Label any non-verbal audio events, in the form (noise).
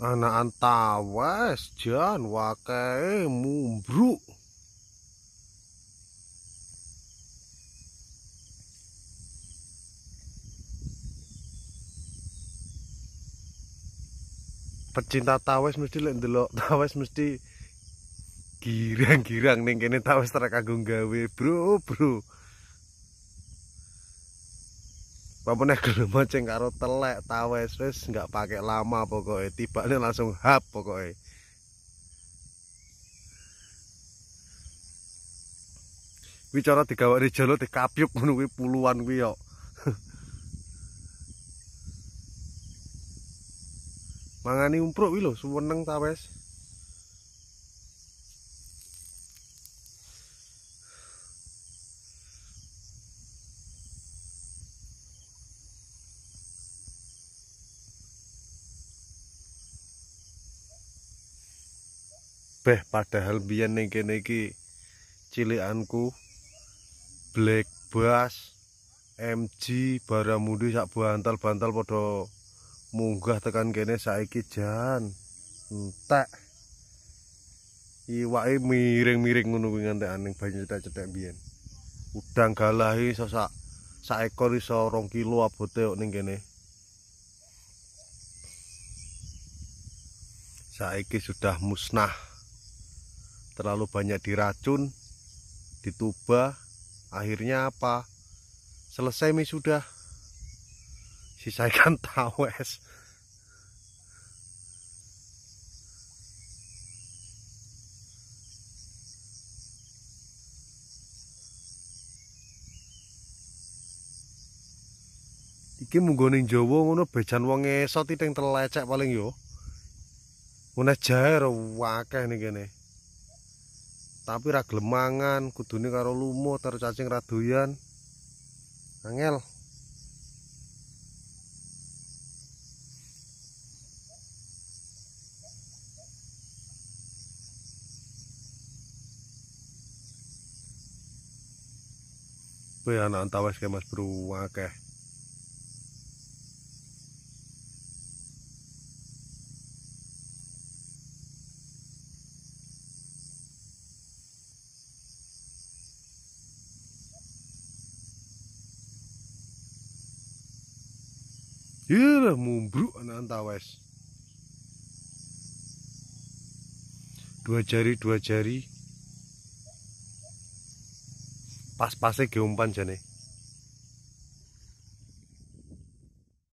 anak tawes jan wakai mumbruk. pecinta tawes mesti lek ndelok (laughs) tawes mesti girang-girang ning kene tawes tak kagung gawe bro bro pemenek gelem mancing karo telek tawes wis enggak pake lama pokoke tibane langsung hap pokoke bicara digawa di jalur di kapiuk menunggu puluhan kuwi yo (laughs) mangani umpruk kuwi lho suweneng tawes wes beh padahal biyen ning kene iki cilikanku black bass MG baramundi sak bantal-bantal padha munggah tekan kene saiki jan entek iwake miring-miring ngono kuwi ngantek ning banyu cetek-cetek biyen udang galahi iso sak saekor iso 2 kilo abote kok ning kene saiki sudah musnah terlalu banyak diracun, ditubah, akhirnya apa? Selesai mi sudah. sisakan ikan (laughs) tawes. iki munggo jowo, Jawa ngono bejan wong esot teng telecek paling yo. Mun jaer akeh ning kene tapi ra gelem kudune karo lumo tercacing cacing radoyan angel Kuwi anak antawes ke Mas Bro akeh. Ira mumbruk anak antawes. Dua jari dua jari. Pas-pasnya geumpan jane.